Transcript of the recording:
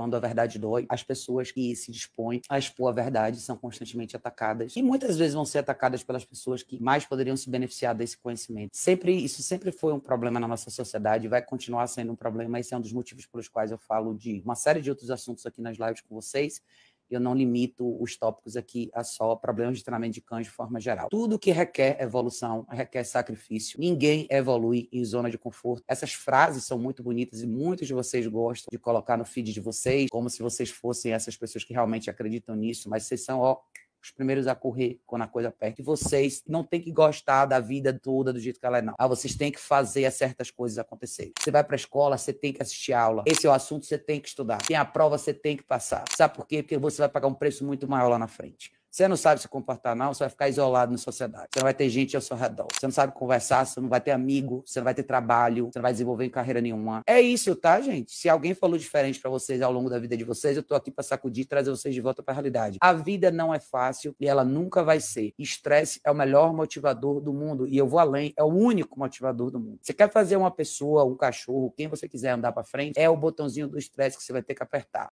Quando a verdade dói, as pessoas que se dispõem a expor a verdade são constantemente atacadas e muitas vezes vão ser atacadas pelas pessoas que mais poderiam se beneficiar desse conhecimento. Sempre isso sempre foi um problema na nossa sociedade, e vai continuar sendo um problema. Esse é um dos motivos pelos quais eu falo de uma série de outros assuntos aqui nas lives com vocês eu não limito os tópicos aqui a só problemas de treinamento de cães de forma geral. Tudo que requer evolução requer sacrifício. Ninguém evolui em zona de conforto. Essas frases são muito bonitas e muitos de vocês gostam de colocar no feed de vocês, como se vocês fossem essas pessoas que realmente acreditam nisso, mas vocês são, ó, os primeiros a correr quando a coisa aperta. E vocês não tem que gostar da vida toda do jeito que ela é, não. Ah, vocês têm que fazer certas coisas acontecerem. Você vai para a escola, você tem que assistir aula. Esse é o assunto, você tem que estudar. Tem a prova, você tem que passar. Sabe por quê? Porque você vai pagar um preço muito maior lá na frente. Você não sabe se comportar mal, você vai ficar isolado na sociedade. Você não vai ter gente ao seu redor. Você não sabe conversar, você não vai ter amigo, você não vai ter trabalho, você não vai desenvolver carreira nenhuma. É isso, tá, gente? Se alguém falou diferente para vocês ao longo da vida de vocês, eu tô aqui para sacudir e trazer vocês de volta para a realidade. A vida não é fácil e ela nunca vai ser. Estresse é o melhor motivador do mundo e eu vou além, é o único motivador do mundo. Você quer fazer uma pessoa, um cachorro, quem você quiser andar para frente, é o botãozinho do estresse que você vai ter que apertar.